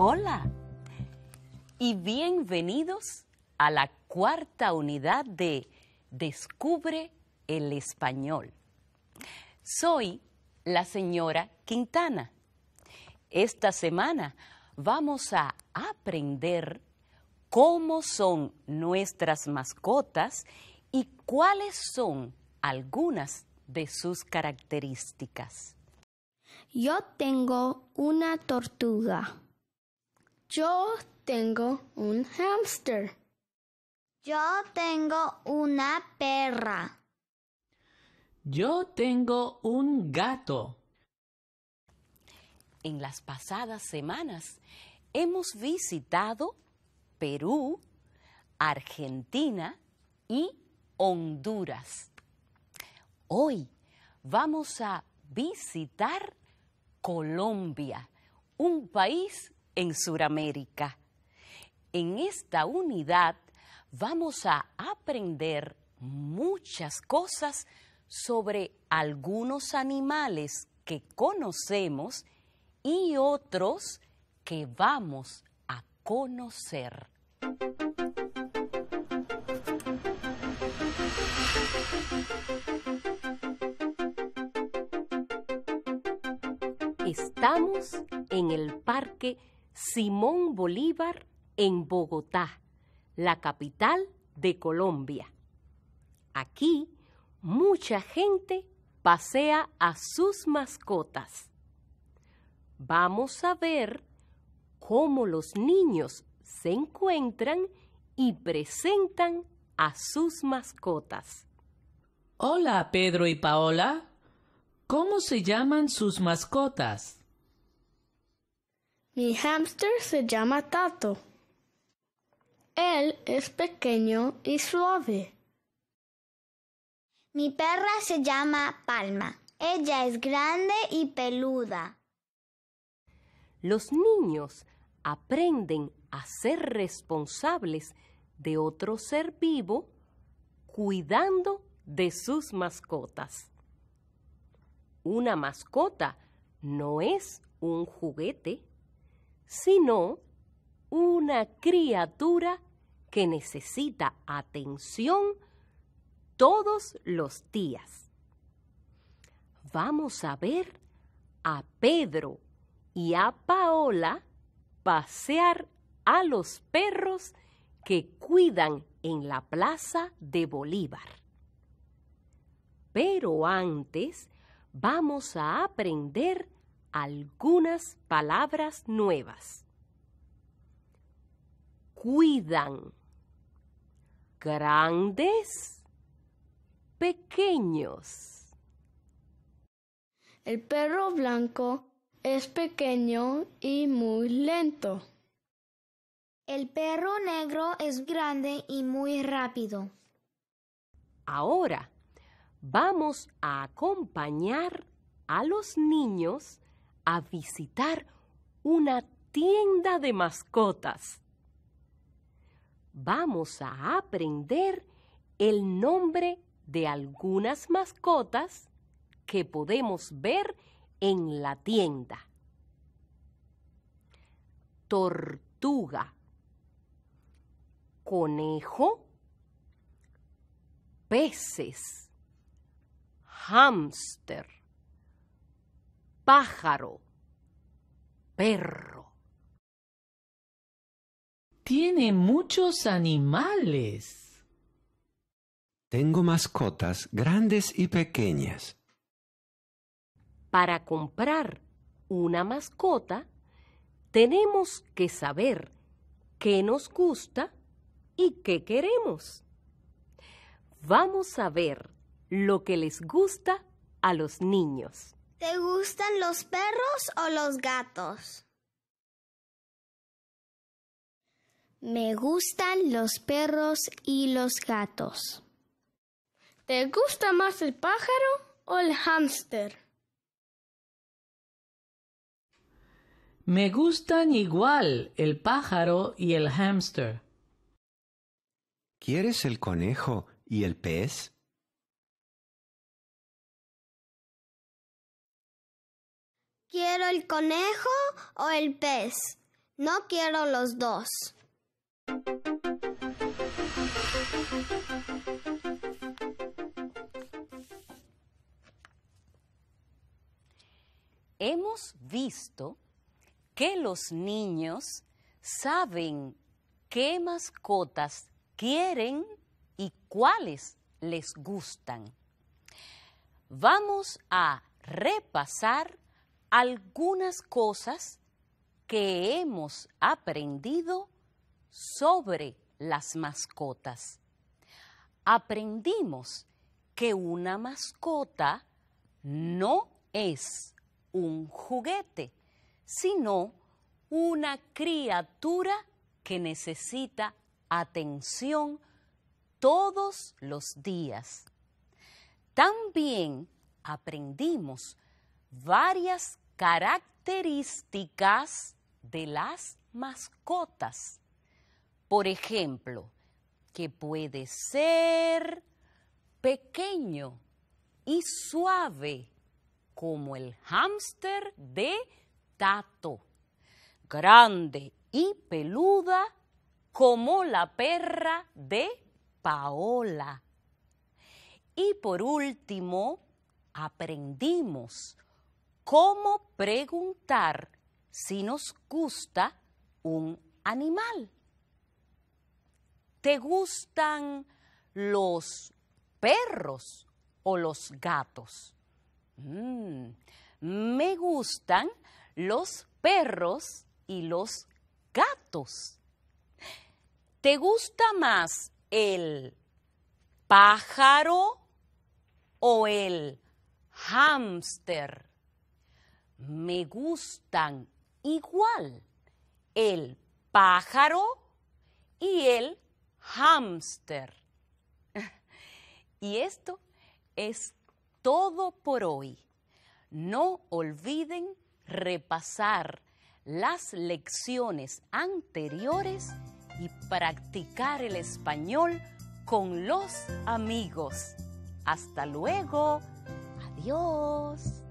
Hola y bienvenidos a la cuarta unidad de Descubre el Español. Soy la señora Quintana. Esta semana vamos a aprender cómo son nuestras mascotas y cuáles son algunas de sus características. Yo tengo una tortuga. Yo tengo un hámster. Yo tengo una perra. Yo tengo un gato. En las pasadas semanas hemos visitado Perú, Argentina y Honduras. Hoy vamos a visitar Colombia, un país en Sudamérica. En esta unidad vamos a aprender muchas cosas sobre algunos animales que conocemos y otros que vamos a conocer. Estamos en el Parque Simón Bolívar en Bogotá, la capital de Colombia. Aquí mucha gente pasea a sus mascotas. Vamos a ver cómo los niños se encuentran y presentan a sus mascotas. Hola Pedro y Paola, ¿cómo se llaman sus mascotas? Mi hámster se llama Tato. Él es pequeño y suave. Mi perra se llama Palma. Ella es grande y peluda. Los niños aprenden a ser responsables de otro ser vivo cuidando de sus mascotas. Una mascota no es un juguete sino una criatura que necesita atención todos los días. Vamos a ver a Pedro y a Paola pasear a los perros que cuidan en la plaza de Bolívar. Pero antes vamos a aprender algunas palabras nuevas. Cuidan. Grandes. Pequeños. El perro blanco es pequeño y muy lento. El perro negro es grande y muy rápido. Ahora vamos a acompañar a los niños a visitar una tienda de mascotas. Vamos a aprender el nombre de algunas mascotas que podemos ver en la tienda. Tortuga, conejo, peces, hámster pájaro, perro. Tiene muchos animales. Tengo mascotas grandes y pequeñas. Para comprar una mascota, tenemos que saber qué nos gusta y qué queremos. Vamos a ver lo que les gusta a los niños. ¿Te gustan los perros o los gatos? Me gustan los perros y los gatos. ¿Te gusta más el pájaro o el hámster? Me gustan igual el pájaro y el hámster. ¿Quieres el conejo y el pez? Quiero el conejo o el pez. No quiero los dos. Hemos visto que los niños saben qué mascotas quieren y cuáles les gustan. Vamos a repasar algunas cosas que hemos aprendido sobre las mascotas. Aprendimos que una mascota no es un juguete, sino una criatura que necesita atención todos los días. También aprendimos varias características de las mascotas. Por ejemplo, que puede ser pequeño y suave, como el hámster de Tato, grande y peluda, como la perra de Paola. Y por último, aprendimos cómo preguntar si nos gusta un animal. ¿Te gustan los perros o los gatos? Mm, me gustan los perros y los gatos. ¿Te gusta más el pájaro o el hámster? me gustan igual el pájaro y el hámster. Y esto es todo por hoy. No olviden repasar las lecciones anteriores y practicar el español con los amigos. Hasta luego. Adiós.